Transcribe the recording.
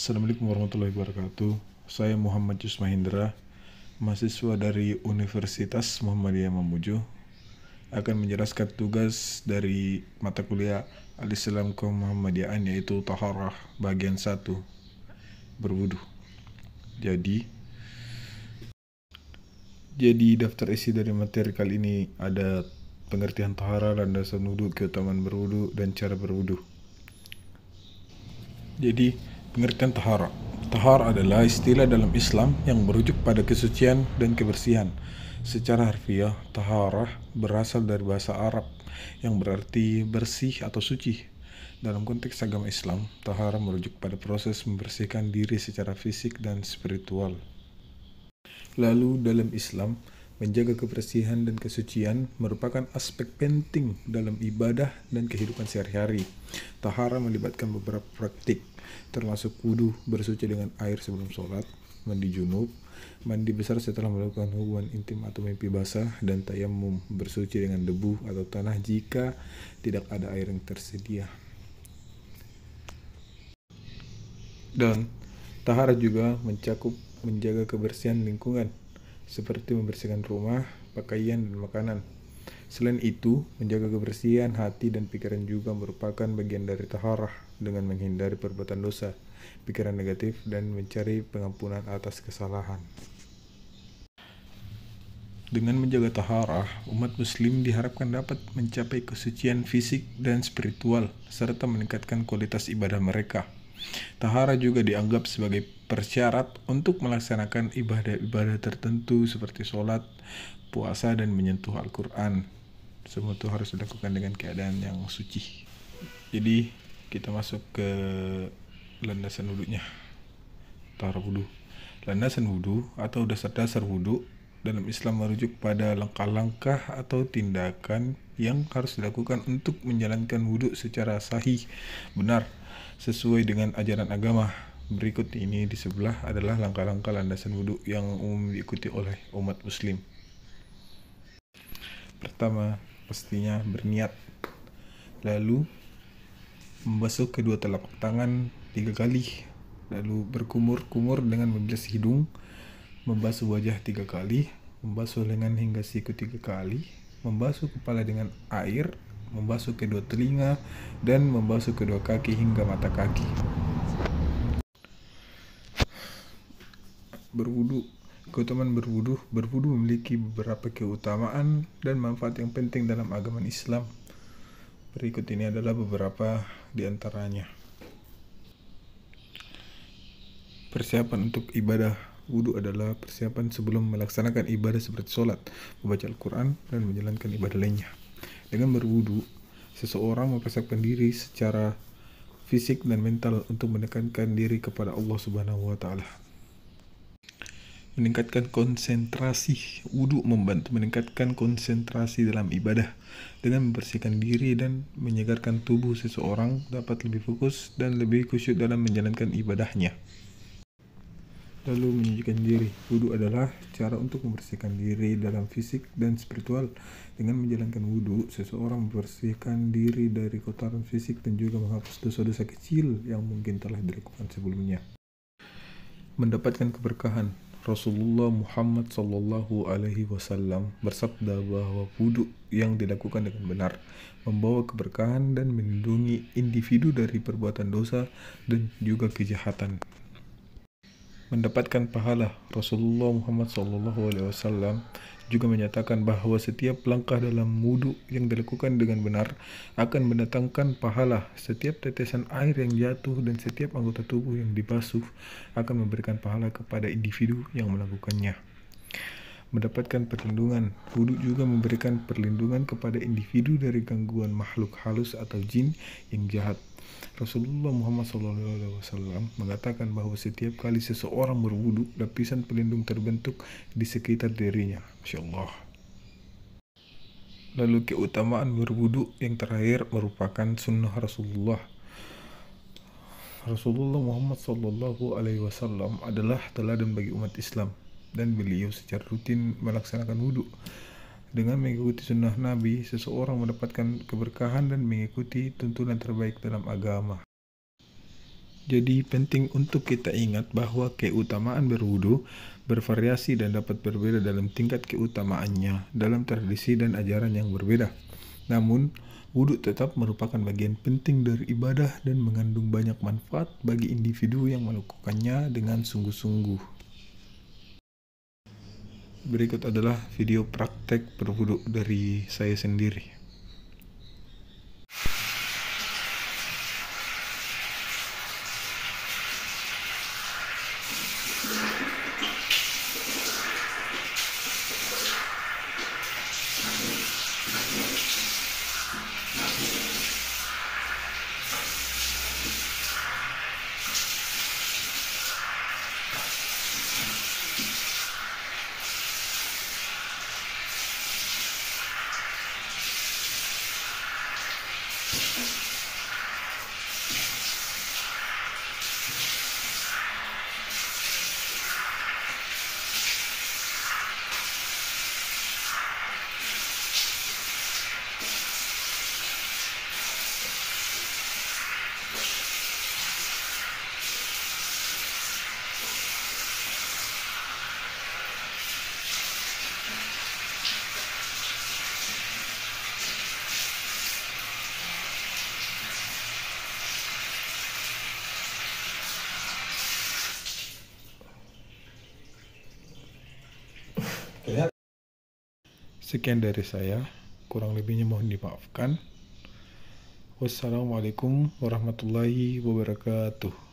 Assalamualaikum warahmatullahi wabarakatuh. Saya Muhammad Yus Mahindra, mahasiswa dari Universitas Muhammadiyah Mamuju, akan menjelaskan tugas dari mata kuliah Al-Islam Muhammadiyah yaitu Taharah bagian 1 berwudu. Jadi, jadi daftar isi dari materi kali ini ada pengertian taharah, landasan wudhu, keutamaan berwudu, dan cara berwudu. Jadi, Pengertian tahara. Tahar adalah istilah dalam Islam yang merujuk pada kesucian dan kebersihan. Secara harfiah, taharah berasal dari bahasa Arab yang berarti bersih atau suci. Dalam konteks agama Islam, tahara merujuk pada proses membersihkan diri secara fisik dan spiritual. Lalu dalam Islam, menjaga kebersihan dan kesucian merupakan aspek penting dalam ibadah dan kehidupan sehari-hari. Tahara melibatkan beberapa praktik termasuk kudu bersuci dengan air sebelum sholat, mandi junub, mandi besar setelah melakukan hubungan intim atau mimpi basah, dan tayamum bersuci dengan debu atau tanah jika tidak ada air yang tersedia. Dan tahara juga mencakup menjaga kebersihan lingkungan, seperti membersihkan rumah, pakaian, dan makanan Selain itu, menjaga kebersihan hati dan pikiran juga merupakan bagian dari taharah dengan menghindari perbuatan dosa, pikiran negatif, dan mencari pengampunan atas kesalahan. Dengan menjaga taharah, umat muslim diharapkan dapat mencapai kesucian fisik dan spiritual, serta meningkatkan kualitas ibadah mereka. Taharah juga dianggap sebagai persyarat untuk melaksanakan ibadah-ibadah tertentu seperti sholat, puasa, dan menyentuh Al-Quran semua itu harus dilakukan dengan keadaan yang suci jadi kita masuk ke landasan wudhunya taruh wudhu landasan wudhu atau dasar-dasar wudhu dalam Islam merujuk pada langkah-langkah atau tindakan yang harus dilakukan untuk menjalankan wudhu secara sahih, benar, sesuai dengan ajaran agama. Berikut ini di sebelah adalah langkah-langkah landasan wudhu yang umum diikuti oleh umat muslim. Pertama, pastinya berniat. Lalu membasuh kedua telapak tangan tiga kali, lalu berkumur-kumur dengan membilas hidung, membasuh wajah tiga kali, membasuh lengan hingga siku tiga kali, membasuh kepala dengan air, membasuh kedua telinga, dan membasuh kedua kaki hingga mata kaki. Berwudu Keutamaan berwudu Berwudu memiliki beberapa keutamaan dan manfaat yang penting dalam agama Islam. Berikut ini adalah beberapa di antaranya. Persiapan untuk ibadah Wudhu adalah persiapan sebelum melaksanakan ibadah seperti sholat, membaca Al-Quran, dan menjalankan ibadah lainnya. Dengan berwudhu, seseorang mempersiapkan diri secara fisik dan mental untuk menekankan diri kepada Allah Subhanahu wa Ta'ala meningkatkan konsentrasi wudhu membantu meningkatkan konsentrasi dalam ibadah dengan membersihkan diri dan menyegarkan tubuh seseorang dapat lebih fokus dan lebih khusyuk dalam menjalankan ibadahnya lalu menyucikan diri wudhu adalah cara untuk membersihkan diri dalam fisik dan spiritual dengan menjalankan wudhu seseorang membersihkan diri dari kotoran fisik dan juga menghapus dosa-dosa kecil yang mungkin telah dilakukan sebelumnya mendapatkan keberkahan Rasulullah Muhammad Shallallahu Alaihi Wasallam bersabda bahwa wudhu yang dilakukan dengan benar membawa keberkahan dan melindungi individu dari perbuatan dosa dan juga kejahatan. Mendapatkan pahala Rasulullah Muhammad Shallallahu Alaihi Wasallam juga menyatakan bahwa setiap langkah dalam wudhu yang dilakukan dengan benar akan mendatangkan pahala. Setiap tetesan air yang jatuh dan setiap anggota tubuh yang dibasuh akan memberikan pahala kepada individu yang melakukannya mendapatkan perlindungan. Wudhu juga memberikan perlindungan kepada individu dari gangguan makhluk halus atau jin yang jahat. Rasulullah Muhammad SAW mengatakan bahwa setiap kali seseorang berwudhu, lapisan pelindung terbentuk di sekitar dirinya. Masya Allah. Lalu keutamaan berwudhu yang terakhir merupakan sunnah Rasulullah Rasulullah Muhammad saw adalah teladan bagi umat Islam dan beliau secara rutin melaksanakan wudhu. Dengan mengikuti sunnah Nabi, seseorang mendapatkan keberkahan dan mengikuti tuntunan terbaik dalam agama. Jadi penting untuk kita ingat bahwa keutamaan berwudhu bervariasi dan dapat berbeda dalam tingkat keutamaannya dalam tradisi dan ajaran yang berbeda. Namun, wudhu tetap merupakan bagian penting dari ibadah dan mengandung banyak manfaat bagi individu yang melakukannya dengan sungguh-sungguh berikut adalah video praktek berwudhu dari saya sendiri. Thank you. Sekian dari saya, kurang lebihnya mohon dimaafkan. Wassalamualaikum warahmatullahi wabarakatuh.